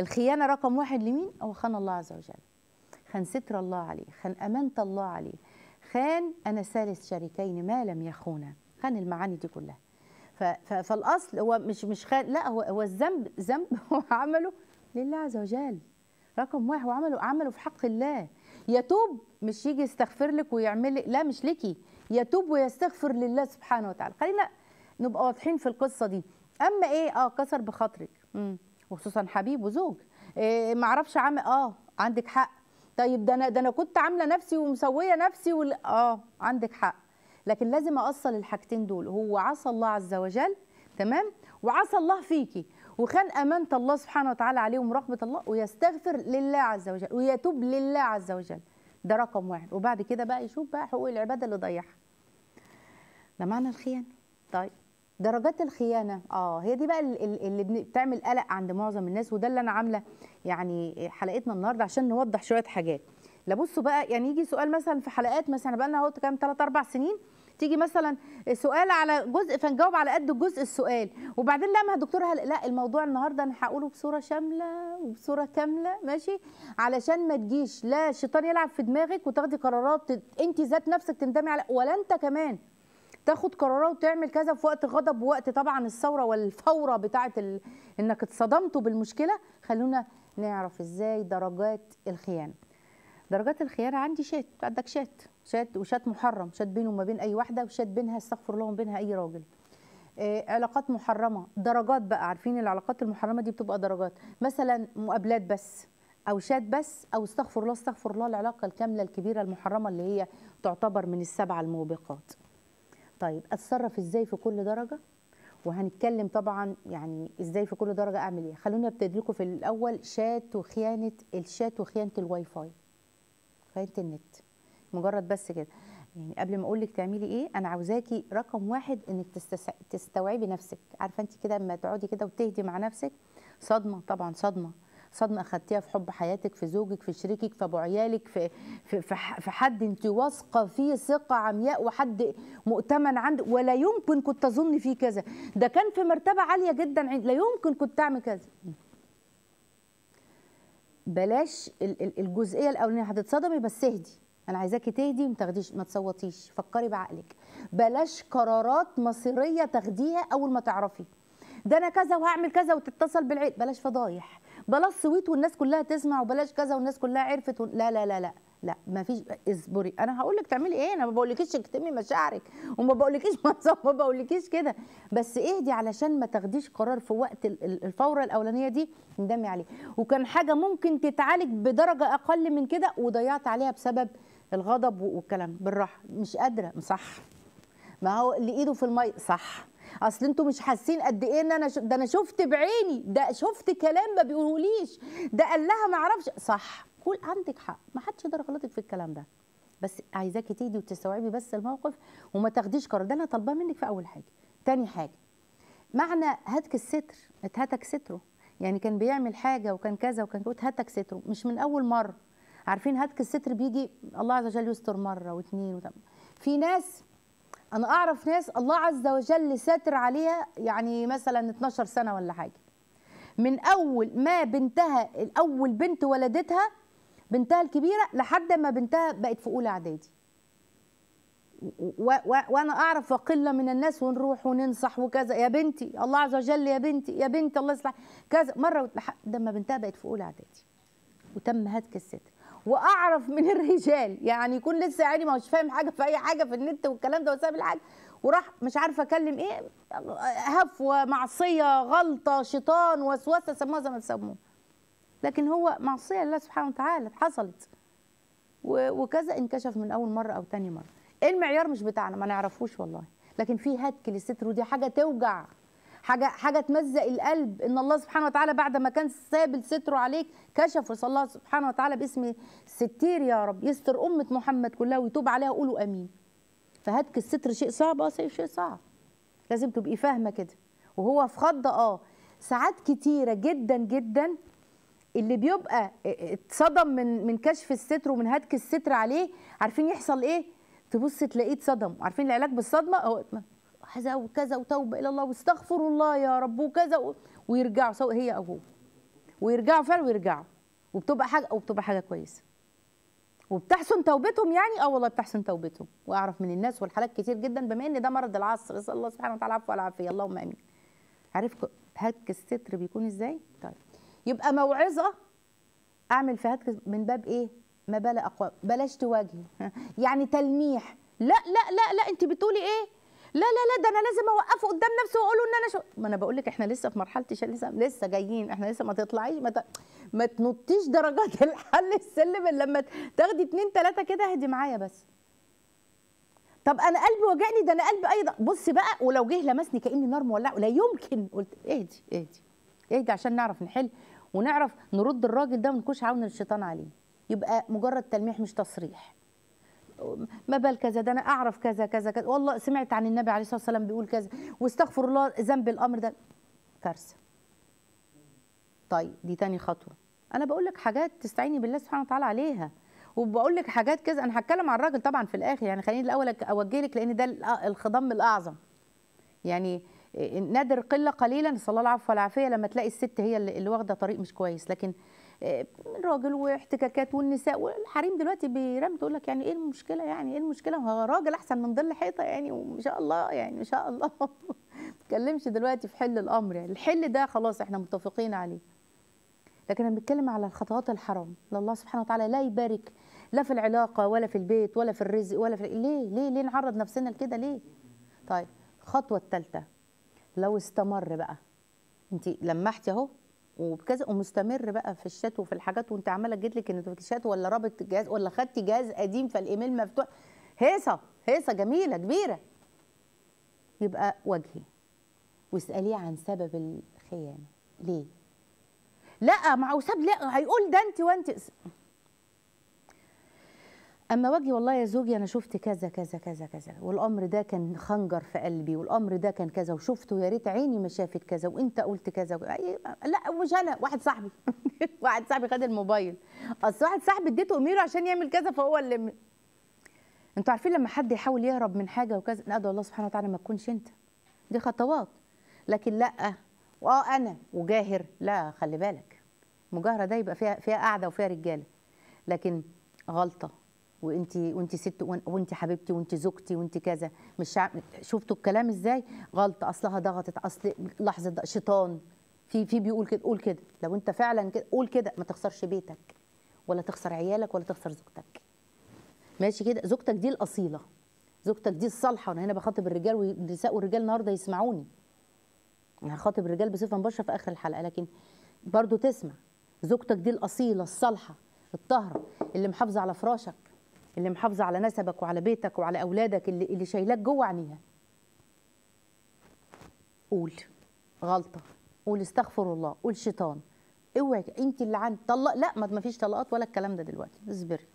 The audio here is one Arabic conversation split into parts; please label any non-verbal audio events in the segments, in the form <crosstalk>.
الخيانة رقم واحد لمين؟ هو خان الله عز وجل خان ستر الله عليه خان أمانة الله عليه خان أنا ثالث شريكين ما لم يخونا خان المعاني دي كلها فالأصل هو مش مش خان لا هو, هو الذنب ذنب <laughs> هو عمله لله عز وجل رقم واحد هو عمله عمله في حق الله يتوب مش يجي يستغفر لك ويعمل لا مش ليكي يتوب ويستغفر لله سبحانه وتعالى خلينا نبقى واضحين في القصه دي اما ايه اه كسر بخاطرك وخصوصا حبيب وزوج آه، ما اعرفش عامل اه عندك حق طيب ده انا ده انا كنت عامله نفسي ومسويه نفسي وال... اه عندك حق لكن لازم اوصل الحاجتين دول هو عصى الله عز وجل تمام وعصى الله فيكي وخان امانه الله سبحانه وتعالى عليه ومراقبه الله ويستغفر لله عز وجل ويتوب لله عز وجل ده رقم واحد وبعد كده بقى يشوف بقى حقوق العباده اللي ضيعها ده معنى الخيانه طيب درجات الخيانه اه هي دي بقى اللي بتعمل قلق عند معظم الناس وده اللي انا عامله يعني حلقتنا النهارده عشان نوضح شويه حاجات لا بصوا بقى يعني يجي سؤال مثلا في حلقات مثلا بقى لنا اهو كام 3 4 سنين تيجي مثلا سؤال على جزء فنجاوب على قد الجزء السؤال وبعدين لا ما دكتوره لا الموضوع النهارده انا هقوله بصوره شامله وبصوره كامله ماشي علشان ما تجيش لا الشيطان يلعب في دماغك وتاخدي قرارات انت ذات نفسك تندمي على ولا انت كمان تاخد قرارات وتعمل كذا في وقت غضب ووقت طبعا الثوره والفوره بتاعه ال... انك اتصدمتوا بالمشكله خلونا نعرف ازاي درجات الخيانه درجات الخيانه عندي شات عندك شات شات وشات محرم شات بينه وما بين اي واحده وشات بينها استغفر الله بينها اي راجل إيه علاقات محرمه درجات بقى عارفين العلاقات المحرمه دي بتبقى درجات مثلا مقابلات بس او شات بس او استغفر الله استغفر الله العلاقه الكامله الكبيره المحرمه اللي هي تعتبر من السبعه الموبقات طيب اتصرف ازاي في كل درجه وهنتكلم طبعا يعني ازاي في كل درجه اعمل ايه خلوني ابتدي لكم في الاول شات وخيانه الشات وخيانه الواي فاي خيانه النت مجرد بس كده يعني قبل ما اقول لك تعملي ايه انا عاوزاكي رقم واحد انك تستوعبي نفسك عارفه انت كده اما تقعدي كده وتهدي مع نفسك صدمه طبعا صدمه صدمه اخذتيها في حب حياتك في زوجك في شريكك في ابو عيالك في في في حد انت واثقه فيه ثقه عمياء وحد مؤتمن عندك ولا يمكن كنت اظن فيه كذا ده كان في مرتبه عاليه جدا لا يمكن كنت اعمل كذا بلاش الجزئيه الاولانيه هتتصدمي بس اهدي انا عايزاكي تهدي وما تاخديش ما تصوتيش فكري بعقلك بلاش قرارات مصيريه تاخديها اول ما تعرفي ده انا كذا وهعمل كذا وتتصل بالعيد بلاش فضايح بلاش سويت والناس كلها تسمع وبلاش كذا والناس كلها عرفت و... لا لا لا لا لا ما فيش اصبري انا هقول لك تعملي ايه انا ما بقولكيش اكتمي مشاعرك وما بقولكيش <laughs> ما بقولكيش كده بس اهدي علشان ما تاخديش قرار في وقت الفوره الاولانيه دي ندمي عليه وكان حاجه ممكن تتعالج بدرجه اقل من كده وضيعت عليها بسبب الغضب والكلام بالراحه مش قادره صح ما هو اللي ايده في الميه صح اصل انتوا مش حاسين قد ايه ان انا ش... ده انا شفت بعيني ده شفت كلام ما بيقولوليش ده قال لها ما اعرفش صح قول عندك حق ما حدش يقدر يغلطك في الكلام ده بس عايزاكي تيجي وتستوعبي بس الموقف وما تاخديش قرار ده انا طالباه منك في اول حاجه تاني حاجه معنى هتك الستر اتهتك ستره يعني كان بيعمل حاجه وكان كذا وكان كده هتك ستره مش من اول مره عارفين هتك الستر بيجي الله عز وجل يستر مره واثنين في ناس انا اعرف ناس الله عز وجل ساتر عليها يعني مثلا 12 سنه ولا حاجه من اول ما بنتها اول بنت ولدتها بنتها الكبيره لحد ما بنتها بقت في اولى اعدادي وانا اعرف قله من الناس ونروح وننصح وكذا يا بنتي الله عز وجل يا بنتي يا بنتي الله يصلح كذا مره لحد ما بنتها بقت في اولى اعدادي وتم هتك الستر واعرف من <laughs> الرجال يعني يكون لسه عيني ما هوش فاهم حاجه في اي حاجه في النت والكلام ده وساب الحاجه وراح مش عارفه اكلم ايه هفوه معصيه غلطه شيطان وسوسه سموها زي ما تسموه لكن هو معصيه لله سبحانه وتعالى حصلت وكذا انكشف من اول مره او تاني مره إيه المعيار مش بتاعنا ما نعرفوش والله لكن في هتك للستر ودي حاجه توجع حاجه حاجه تمزق القلب ان الله سبحانه وتعالى بعد ما كان سابل ستره عليك كشف وصلى الله سبحانه وتعالى باسم الستير يا رب يستر امه محمد كلها ويتوب عليها قولوا امين فهتك الستر شيء صعب اه شيء صعب لازم تبقي فاهمه كده وهو في خض اه ساعات كتيره جدا جدا اللي بيبقى آه، آه، اتصدم من من كشف الستر ومن هتك الستر عليه عارفين يحصل ايه تبص تلاقيه اتصدم عارفين العلاج بالصدمه اهو وهذا وكذا وتوبه الى الله واستغفر الله يا رب وكذا ويرجعوا سواء هي او هو ويرجعوا فعلا ويرجعوا وبتبقى حاجه وبتبقى حاجه كويسه وبتحسن توبتهم يعني اه والله بتحسن توبتهم واعرف من الناس والحالات كتير جدا بما ان ده مرض العصر نسال الله سبحانه وتعالى العفو والعافيه اللهم امين عارف هتك الستر بيكون ازاي طيب يبقى موعظه اعمل في هتك من باب ايه ما بلا اقوى بلاش تواجهي <laughs> يعني تلميح لا لا لا لا انت بتقولي ايه لا لا لا ده انا لازم اوقفه قدام نفسي واقول له ان انا شو ما انا بقول لك احنا لسه في مرحله لسه لسه جايين احنا لسه ما تطلعيش ما, ت... ما تنطيش درجات <laughs> الحل السلم الا لما تاخدي اتنين ثلاثه كده اهدي معايا بس طب انا قلبي وجعني ده انا قلبي ايضا بص بقى ولو جه لمسني كاني نار مولعه لا يمكن قلت اهدي اهدي اهدي عشان نعرف نحل ونعرف نرد الراجل ده ما نكونش عاون الشيطان عليه يبقى مجرد تلميح مش تصريح ما بال كذا ده انا اعرف كذا كذا كذا والله سمعت عن النبي عليه الصلاه والسلام بيقول كذا واستغفر الله ذنب الامر ده كارثه طيب دي تاني خطوه انا بقول لك حاجات تستعيني بالله سبحانه وتعالى عليها وبقول لك حاجات كذا انا هتكلم عن الراجل طبعا في الاخر يعني خليني الاول اوجه لك لان ده الخضم الاعظم يعني إيه، نادر قله قليلا نسال الله العفو والعافيه لما تلاقي الست هي اللي واخده طريق مش كويس لكن راجل واحتكاكات والنساء والحريم دلوقتي بيرمي تقول لك يعني ايه المشكله يعني ايه المشكله هو راجل احسن من ظل حيطه يعني وان شاء الله يعني ان شاء الله <laughs> ما دلوقتي في حل الامر يعني الحل ده خلاص احنا متفقين عليه لكن انا بتكلم على الخطوات الحرام الله سبحانه وتعالى لا يبارك لا في العلاقه ولا في البيت ولا في الرزق ولا في ليه ليه ليه نعرض نفسنا لكده ليه طيب الخطوه الثالثه لو استمر بقى انت لمحتي اهو وبكذا ومستمر بقى في الشات وفي الحاجات وانت عماله تجيب لك النوتيفيكيشنات ولا رابط جهاز ولا خدتي جهاز قديم فالايميل مفتوح هيصه هيصه جميله كبيره يبقى وجهي واساليه عن سبب الخيانه ليه لا ما هو ساب لا هيقول ده انت وانت اما واجي والله يا زوجي انا شفت كذا كذا كذا كذا والامر ده كان خنجر في قلبي والامر ده كان كذا وشفته يا ريت عيني ما شافت كذا وانت قلت كذا لا مش انا واحد صاحبي <laughs> واحد صاحبي خد الموبايل اصل واحد صاحبي اديته اميره عشان يعمل كذا فهو اللي انتوا عارفين لما حد يحاول يهرب من حاجه وكذا ادعو الله سبحانه وتعالى ما تكونش انت دي خطوات لكن لا اه انا وجاهر لا خلي بالك مجاهره ده يبقى فيها فيها قاعده وفيها رجاله لكن غلطه وانت وانت ست وانت حبيبتي وانت زوجتي وانت كذا مش شفتوا الكلام ازاي غلط اصلها ضغطت اصل لحظه شيطان في في بيقول كده قول كده لو انت فعلا كده قول كده ما تخسرش بيتك ولا تخسر عيالك ولا تخسر زوجتك ماشي كده زوجتك دي الاصيله زوجتك دي الصالحه وانا هنا بخاطب الرجال والنساء والرجال النهارده يسمعوني يعني هخاطب الرجال بصفه مباشره في اخر الحلقه لكن برضو تسمع زوجتك دي الاصيله الصالحه الطاهره اللي محافظه على فراشك اللي محافظه على نسبك وعلى بيتك وعلى اولادك اللي اللي شايلاك جوه عينيها قول غلطه قول استغفر الله قول شيطان اوعي انت اللي عند طلق لا ما فيش طلقات ولا الكلام ده دلوقتي اصبري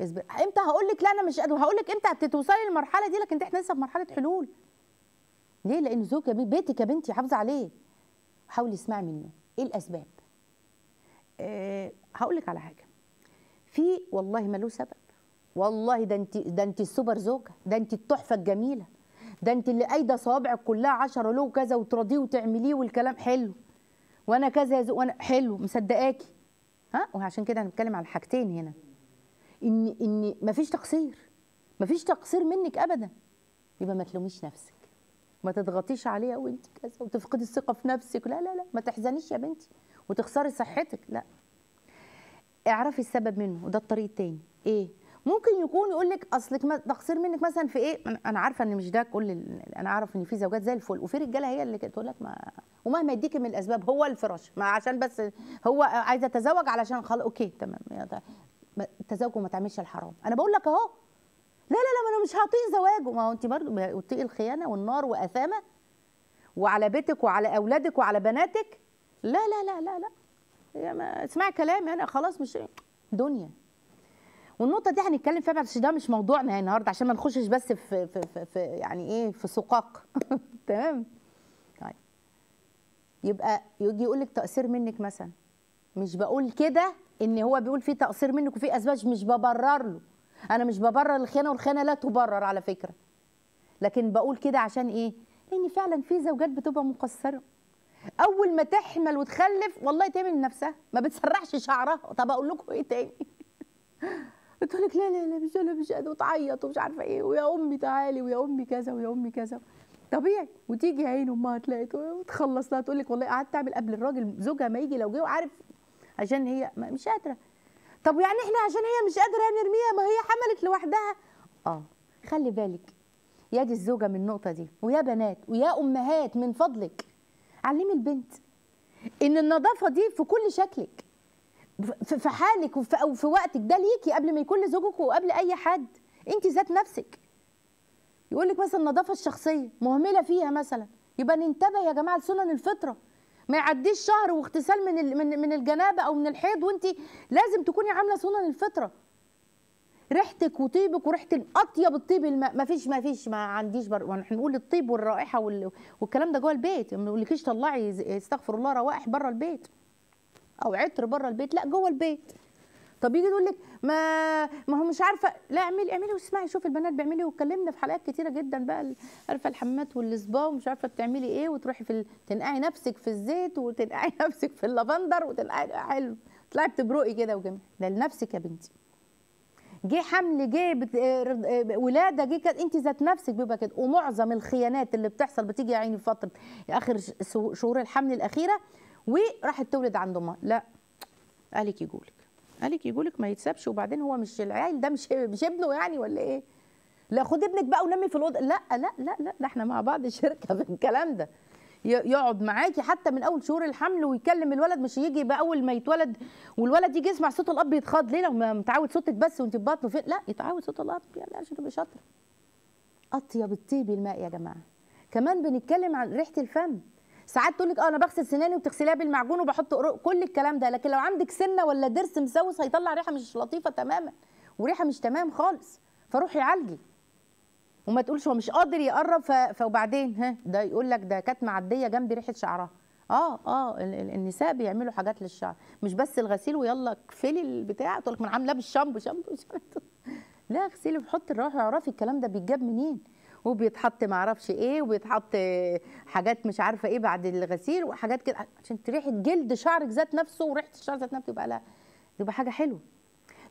اصبر امتى هقول لك لا انا مش قادره هقول لك امتى هتوصلي للمرحله دي لكن احنا لسه في مرحله حلول ليه لان زوجك بيتك يا بنتي حافظه عليه حاولي اسمعي منه ايه الاسباب أه هقول لك على حاجه في والله ما له سبب والله ده انت ده انت السوبر زوجه ده انت التحفه الجميله ده انت اللي قايده صوابعك كلها عشرة له كذا وتراضيه وتعمليه والكلام حلو وانا كذا يا وانا حلو مصدقاكي ها وعشان كده انا بتكلم على حاجتين هنا ان ان مفيش تقصير مفيش تقصير منك ابدا يبقى ما تلوميش نفسك ما تضغطيش عليها وانت كذا وتفقدي الثقه في نفسك لا لا لا ما تحزنيش يا بنتي وتخسري صحتك لا اعرفي السبب منه وده الطريق الثاني ايه ممكن يكون يقول لك اصلك تقصير منك مثلا في ايه انا عارفه ان مش ده كل انا اعرف ان في زوجات زي الفل وفي رجاله هي اللي تقول لك ما ومهما يديكي من الاسباب هو الفراش ما عشان بس هو عايزه اتزوج علشان خلاص اوكي تمام التزوج وما تعملش الحرام انا بقول لك اهو لا لا لا ما انا مش هعطيه زواجه ما هو انت برضه بتطيقي الخيانه والنار واثامه وعلى بيتك وعلى اولادك وعلى بناتك لا لا لا لا لا اسمعي كلامي انا خلاص مش دنيا والنقطه دي هنتكلم فيها بس ده مش موضوعنا النهارده عشان ما نخشش بس في, في, في, في يعني ايه في سقاق <laughs> تمام طيب يبقى يجي يقول لك تقصير منك مثلا مش بقول كده ان هو بيقول في تقصير منك وفي اسباب مش ببرر له انا مش ببرر الخيانه والخيانه لا تبرر على فكره لكن بقول كده عشان ايه ان فعلا في زوجات بتبقى مقصره اول ما تحمل وتخلف والله تعمل لنفسها ما بتسرحش شعرها طب اقول لكم ايه تاني <laughs> تقول لك لا لا لا مش انا مش قادره وتعيط ومش عارفه ايه ويا امي تعالي ويا امي كذا ويا امي كذا طبيعي وتيجي عين امها تلاقي وتخلص لها تقول لك والله قعدت اعمل قبل الراجل زوجها ما يجي لو جه وعارف عشان هي مش قادره طب يعني احنا عشان هي مش قادره نرميها يعني ما هي حملت لوحدها اه خلي بالك يا دي الزوجه من النقطه دي ويا بنات ويا امهات من فضلك علمي البنت ان النظافه دي في كل شكلك في حالك وفي او في وقتك ده ليكي قبل ما يكون لزوجك وقبل اي حد انت ذات نفسك يقول لك مثلا النظافه الشخصيه مهمله فيها مثلا يبقى ننتبه يا جماعه لسنن الفطره ما يعديش شهر واغتسال من من من الجنابه او من الحيض وانت لازم تكوني عامله سنن الفطره ريحتك وطيبك وريحه الاطيب الطيب الم... ما فيش ما فيش ما عنديش بر... نقول الطيب والرائحه وال... والكلام ده جوه البيت ما يقولكيش طلعي استغفر الله روائح بره البيت او عطر بره البيت لا جوه البيت طب يجي يقول لك ما ما هو مش عارفه لا اعملي اعملي واسمعي شوفي البنات بيعملوا ايه واتكلمنا في حلقات كتيره جدا بقى عارفه الحمامات والصبا ومش عارفه بتعملي ايه وتروحي في ال... تنقعي نفسك في الزيت وتنقعي <laughs> نفسك في اللافندر وتنقعي حلو طلعي بتبرقي كده وجميل ده لنفسك يا بنتي جه حمل جه آه، آه، ولاده جه كده انت ذات نفسك بيبقى كده ومعظم الخيانات اللي بتحصل بتيجي يا عيني في فتره اخر شهور الحمل الاخيره وراحت تولد عند امها لا قالك يجولك قالك يجولك ما يتسابش وبعدين هو مش العيال ده مش <laughs> مش ابنه يعني ولا ايه لا خد ابنك بقى ونمي في الاوضه لا لا لا لا ده احنا مع بعض شركه في الكلام ده يقعد معاكي حتى من اول شهور الحمل ويكلم الولد مش يجي يبقى اول ما يتولد والولد يجي يسمع صوت الاب يتخض ليه لو متعود صوتك بس وانت في بطنه فين لا يتعود صوت الاب يعني عشان تبقي شاطره اطيب الطيب الماء يا جماعه كمان بنتكلم عن ريحه الفم ساعات تقول لك اه انا بغسل سناني وبتغسليها بالمعجون وبحط كل الكلام ده لكن لو عندك سنه ولا ضرس مسوس هيطلع ريحه مش لطيفه تماما وريحه مش تمام خالص فروحي عالجي وما تقولش هو مش قادر يقرب ف... وبعدين ها ده يقول لك ده كانت معديه جنبي ريحه شعرها اه اه النساء بيعملوا حاجات للشعر مش بس الغسيل ويلا اقفلي البتاع تقول لك من عامله بالشامبو شامبو <laughs> لا اغسلي وحطي الروح اعرفي الكلام ده بيتجاب منين وبيتحط ما اعرفش ايه وبيتحط حاجات مش عارفه ايه بعد الغسيل وحاجات كده عشان ريحه جلد شعرك ذات نفسه وريحه الشعر ذات نفسه يبقى لا يبقى حاجه حلوه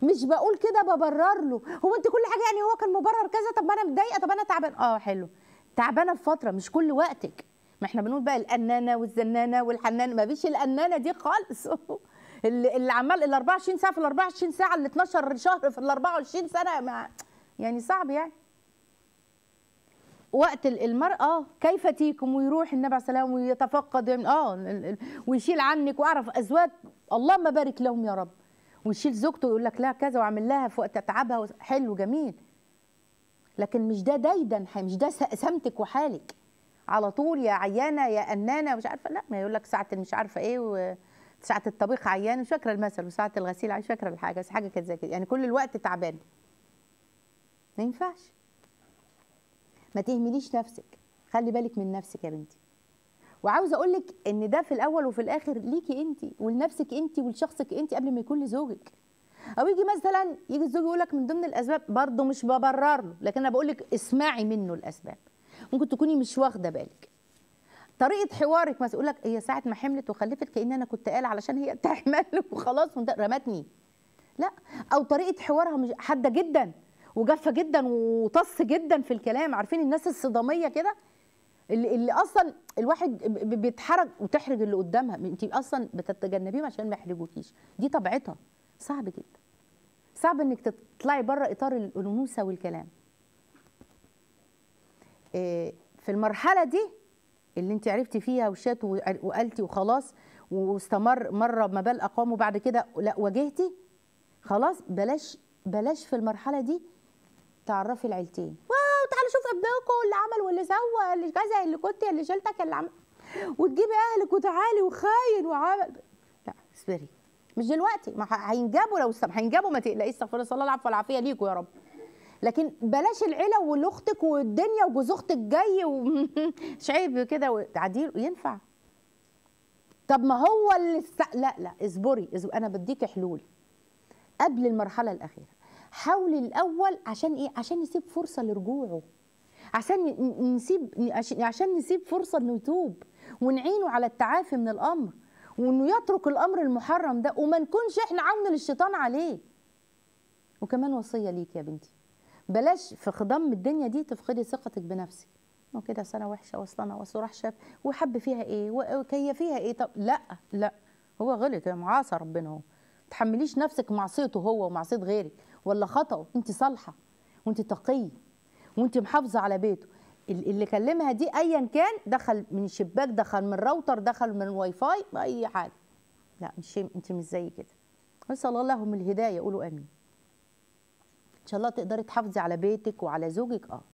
مش بقول كده ببرر له هو انت كل حاجه يعني هو كان مبرر كذا طب ما انا متضايقه طب انا تعبان اه حلو تعبانه في فتره مش كل وقتك ما احنا بنقول بقى الانانه والزنانه والحنانه ما فيش الانانه دي خالص <laughs> اللي عمال ال 24 ساعه في ال 24 ساعه ال 12 شهر في ال 24 سنه مع يعني صعب يعني وقت المرأة آه، كيف تيكم ويروح النبي عليه السلام ويتفقد اه ويشيل عنك واعرف ازواج اللهم بارك لهم يا رب ويشيل زوجته ويقول لك لا كذا واعمل لها في وقت اتعبها حلو جميل لكن مش ده دايدا مش ده سمتك وحالك على طول يا عيانه يا انانه مش عارفه لا ما يقول لك ساعه مش عارفه ايه و... ساعه الطبيخ عيان مش فاكره المثل وساعه الغسيل مش فاكره الحاجه بس حاجه كده زي كده يعني كل الوقت تعبانه ما ينفعش ما تهمليش نفسك خلي بالك من نفسك يا بنتي وعاوزه اقول لك ان ده في الاول وفي الاخر ليكي انت ولنفسك انت ولشخصك انت قبل ما يكون لزوجك او يجي مثلا يجي الزوج يقول لك من ضمن الاسباب برضه مش ببرر له لكن انا بقول لك اسمعي منه الاسباب ممكن تكوني مش واخده بالك طريقه حوارك مثلا يقول لك هي ساعه ما حملت وخلفت كان انا كنت قال علشان هي <laughs> تحمل وخلاص رمتني لا او طريقه حوارها مش حاده جدا وجافه جدا وطص جدا في الكلام عارفين الناس الصداميه كده اللي, اللي اصلا الواحد بيتحرج وتحرج اللي قدامها انت اصلا بتتجنبيهم عشان ما يحرجوكيش دي طبيعتها صعب جدا صعب انك تطلعي بره اطار الانوثه والكلام آه، في المرحله دي اللي انت عرفتي فيها وشات وقالتي وخلاص واستمر مره ما بال اقام وبعد كده لا واجهتي خلاص بلاش بلاش في المرحله دي تعرفي العيلتين تعالي شوف ابنكم اللي عمل واللي سوى اللي كذا اللي كنت اللي شلتك اللي عمل وتجيبي اهلك وتعالي وخاين وعمل لا اصبري مش دلوقتي ما هينجابوا لو سمح هينجابوا ما تقلقيش استغفر الله العفو والعافيه ليكوا يا رب لكن بلاش العيله والاختك والدنيا وجوز اختك جاي ومش <laughs> عيب كده تعديل ينفع طب ما هو اللي الس... لا لا اصبري انا بديكي حلول قبل المرحله الاخيره حاولي الاول عشان ايه عشان يسيب فرصه لرجوعه عشان نسيب عشان نسيب فرصه انه يتوب ونعينه على التعافي من الامر وانه يترك الامر المحرم ده وما نكونش احنا عون للشيطان عليه وكمان وصيه ليك يا بنتي بلاش في خضم الدنيا دي تفقدي ثقتك بنفسك وكده سنه وحشه واصلنا وصراح شاف وحب فيها ايه وكي فيها ايه طب لا لا هو غلط يا معاصى ربنا هو تحمليش نفسك معصيته هو ومعصيه غيرك ولا خطأه انت صالحه وانت تقيه وانت محافظه على بيته اللي كلمها دي ايا كان دخل من الشباك دخل من الراوتر دخل من الواي فاي اي حاجه لا مش انت مش زي كده نسال الله لهم الهدايه قولوا امين ان شاء الله تقدري تحافظي على بيتك وعلى زوجك اه